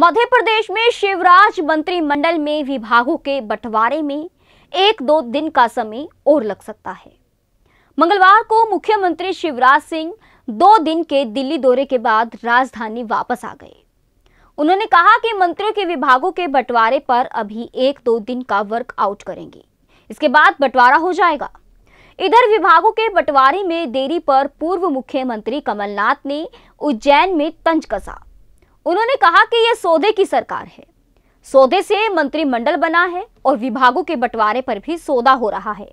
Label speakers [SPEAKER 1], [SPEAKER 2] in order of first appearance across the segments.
[SPEAKER 1] मध्य प्रदेश में शिवराज मंत्रिमंडल में विभागों के बंटवारे में एक दो दिन का समय और लग सकता है मंगलवार को मुख्यमंत्री शिवराज सिंह दो दिन के दिल्ली दौरे के बाद राजधानी वापस आ गए उन्होंने कहा कि मंत्रियों के विभागों के बंटवारे पर अभी एक दो दिन का वर्कआउट करेंगे इसके बाद बंटवारा हो जाएगा इधर विभागों के बंटवारे में देरी पर पूर्व मुख्यमंत्री कमलनाथ ने उज्जैन में तंज कसा उन्होंने कहा कि यह सौदे की सरकार है सौदे से मंत्रिमंडल बना है और विभागों के बंटवारे पर भी सौदा हो रहा है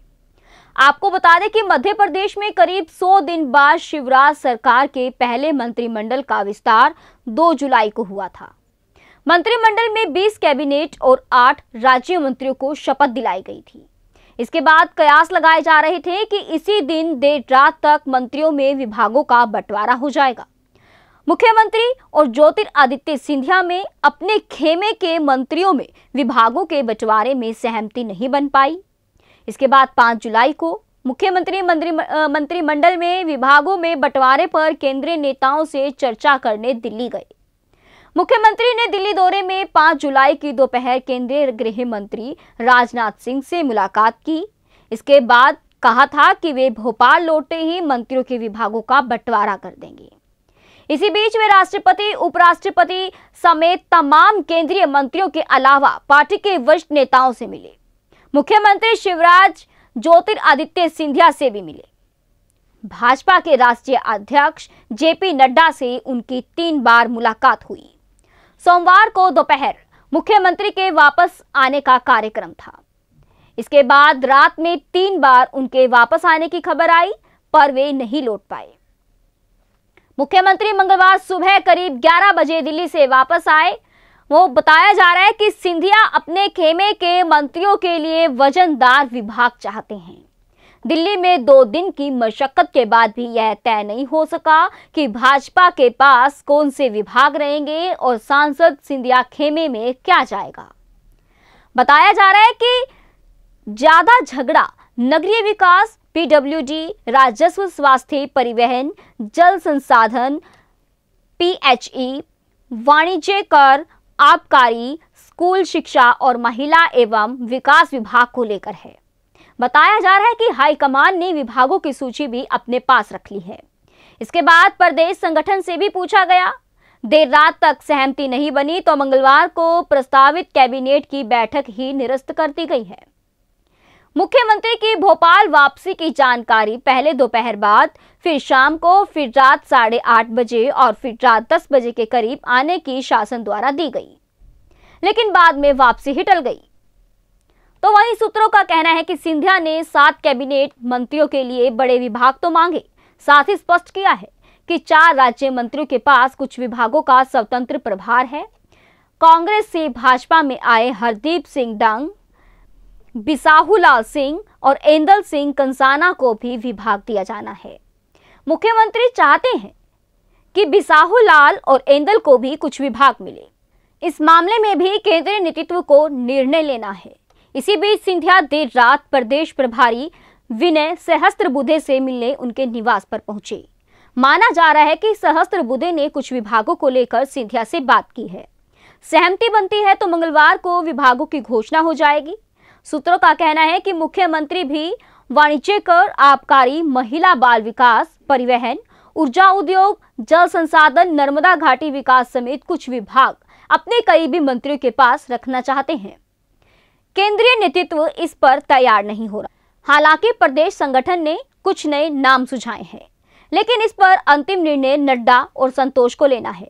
[SPEAKER 1] आपको बता दें कि मध्य प्रदेश में करीब 100 दिन बाद शिवराज सरकार के पहले मंत्रिमंडल का विस्तार 2 जुलाई को हुआ था मंत्रिमंडल में 20 कैबिनेट और 8 राज्य मंत्रियों को शपथ दिलाई गई थी इसके बाद कयास लगाए जा रहे थे कि इसी दिन देर रात तक मंत्रियों में विभागों का बंटवारा हो जाएगा मुख्यमंत्री और ज्योतिरादित्य सिंधिया में अपने खेमे के मंत्रियों में विभागों के बंटवारे में सहमति नहीं बन पाई इसके बाद 5 जुलाई को मुख्यमंत्री मंत्री मंत्रिमंडल में विभागों में बंटवारे पर केंद्रीय नेताओं से चर्चा करने दिल्ली गए मुख्यमंत्री ने दिल्ली दौरे में 5 जुलाई की दोपहर केंद्रीय गृह मंत्री राजनाथ सिंह से मुलाकात की इसके बाद कहा था कि वे भोपाल लौटते ही मंत्रियों के विभागों का बंटवारा कर देंगे इसी बीच वे राष्ट्रपति उपराष्ट्रपति समेत तमाम केंद्रीय मंत्रियों के अलावा पार्टी के वरिष्ठ नेताओं से मिले मुख्यमंत्री शिवराज ज्योतिरादित्य सिंधिया से भी मिले भाजपा के राष्ट्रीय अध्यक्ष जेपी नड्डा से उनकी तीन बार मुलाकात हुई सोमवार को दोपहर मुख्यमंत्री के वापस आने का कार्यक्रम था इसके बाद रात में तीन बार उनके वापस आने की खबर आई पर वे नहीं लौट पाए मुख्यमंत्री मंगलवार सुबह करीब 11 बजे दिल्ली से वापस आए वो बताया जा रहा है कि सिंधिया अपने खेमे के मंत्रियों के लिए वजनदार विभाग चाहते हैं दिल्ली में दो दिन की मशक्कत के बाद भी यह तय नहीं हो सका कि भाजपा के पास कौन से विभाग रहेंगे और सांसद सिंधिया खेमे में क्या जाएगा बताया जा रहा है कि ज्यादा झगड़ा नगरीय विकास पीडब्ल्यूडी राजस्व स्वास्थ्य परिवहन जल संसाधन पीएचई वाणिज्य कर आबकारी स्कूल शिक्षा और महिला एवं विकास विभाग को लेकर है बताया जा रहा है कि हाईकमान ने विभागों की सूची भी अपने पास रख ली है इसके बाद प्रदेश संगठन से भी पूछा गया देर रात तक सहमति नहीं बनी तो मंगलवार को प्रस्तावित कैबिनेट की बैठक ही निरस्त कर दी गई है मुख्यमंत्री की भोपाल वापसी की जानकारी पहले दोपहर बाद फिर शाम को फिर रात साढ़े आठ बजे और फिर रात दस बजे के करीब आने की शासन द्वारा दी गई लेकिन बाद में वापसी हिटल गई तो वहीं सूत्रों का कहना है कि सिंधिया ने सात कैबिनेट मंत्रियों के लिए बड़े विभाग तो मांगे साथ ही स्पष्ट किया है कि चार राज्य मंत्रियों के पास कुछ विभागों का स्वतंत्र प्रभार है कांग्रेस से भाजपा में आए हरदीप सिंह डंग बिसाहूलाल सिंह और एंदल सिंह कंसाना को भी विभाग दिया जाना है मुख्यमंत्री चाहते हैं कि बिसाहूलाल और एंदल को भी कुछ विभाग मिले इस मामले में भी केंद्रीय नेतृत्व को निर्णय लेना है इसी बीच सिंधिया देर रात प्रदेश प्रभारी विनय सहस्त्र बुधे से मिलने उनके निवास पर पहुंचे माना जा रहा है कि सहस्त्र बुधे ने कुछ विभागों को लेकर सिंधिया से बात की है सहमति बनती है तो मंगलवार को विभागों की घोषणा हो जाएगी सूत्रों का कहना है कि मुख्यमंत्री भी वाणिज्य कर आबकारी महिला बाल विकास परिवहन ऊर्जा उद्योग जल संसाधन नर्मदा घाटी विकास समेत कुछ विभाग अपने कई भी मंत्रियों के पास रखना चाहते हैं केंद्रीय नेतृत्व इस पर तैयार नहीं हो रहा हालांकि प्रदेश संगठन ने कुछ नए नाम सुझाए हैं लेकिन इस पर अंतिम निर्णय नड्डा और संतोष को लेना है